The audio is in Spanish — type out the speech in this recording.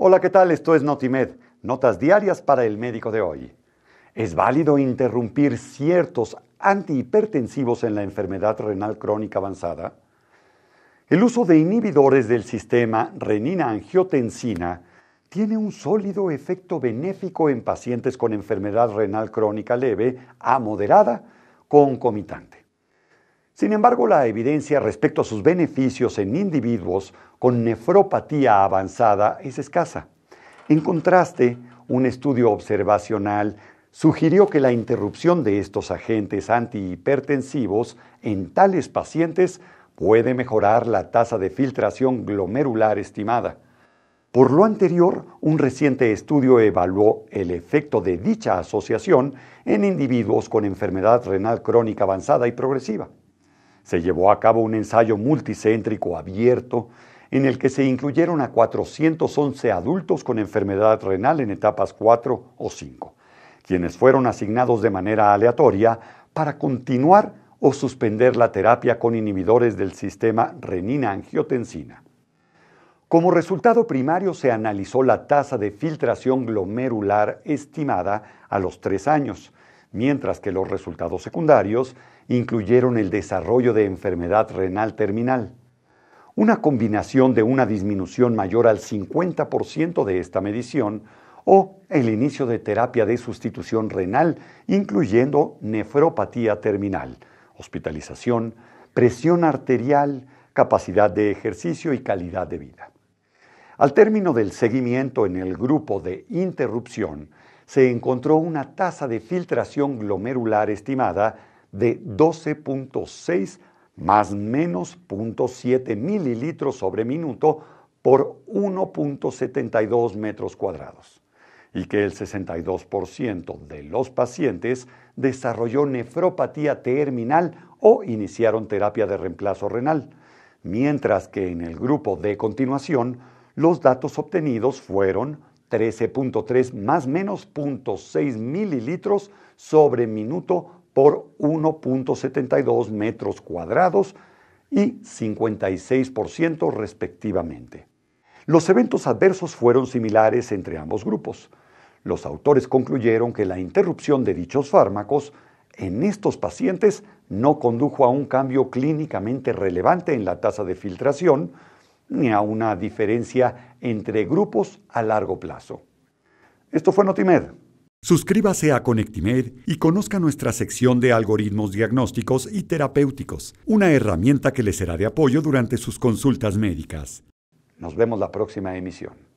Hola, ¿qué tal? Esto es Notimed, notas diarias para el médico de hoy. Es válido interrumpir ciertos antihipertensivos en la enfermedad renal crónica avanzada. El uso de inhibidores del sistema renina-angiotensina tiene un sólido efecto benéfico en pacientes con enfermedad renal crónica leve a moderada concomitante. Sin embargo, la evidencia respecto a sus beneficios en individuos con nefropatía avanzada es escasa. En contraste, un estudio observacional sugirió que la interrupción de estos agentes antihipertensivos en tales pacientes puede mejorar la tasa de filtración glomerular estimada. Por lo anterior, un reciente estudio evaluó el efecto de dicha asociación en individuos con enfermedad renal crónica avanzada y progresiva se llevó a cabo un ensayo multicéntrico abierto en el que se incluyeron a 411 adultos con enfermedad renal en etapas 4 o 5, quienes fueron asignados de manera aleatoria para continuar o suspender la terapia con inhibidores del sistema renina-angiotensina. Como resultado primario se analizó la tasa de filtración glomerular estimada a los 3 años, mientras que los resultados secundarios incluyeron el desarrollo de enfermedad renal terminal, una combinación de una disminución mayor al 50% de esta medición o el inicio de terapia de sustitución renal, incluyendo nefropatía terminal, hospitalización, presión arterial, capacidad de ejercicio y calidad de vida. Al término del seguimiento en el grupo de interrupción, se encontró una tasa de filtración glomerular estimada de 12.6 más menos 0.7 mililitros sobre minuto por 1.72 metros cuadrados y que el 62% de los pacientes desarrolló nefropatía terminal o iniciaron terapia de reemplazo renal, mientras que en el grupo de continuación los datos obtenidos fueron 13.3 más menos 0.6 mililitros sobre minuto por 1.72 metros cuadrados y 56% respectivamente. Los eventos adversos fueron similares entre ambos grupos. Los autores concluyeron que la interrupción de dichos fármacos en estos pacientes no condujo a un cambio clínicamente relevante en la tasa de filtración ni a una diferencia entre grupos a largo plazo. Esto fue Notimed. Suscríbase a Connectimed y conozca nuestra sección de algoritmos diagnósticos y terapéuticos, una herramienta que le será de apoyo durante sus consultas médicas. Nos vemos la próxima emisión.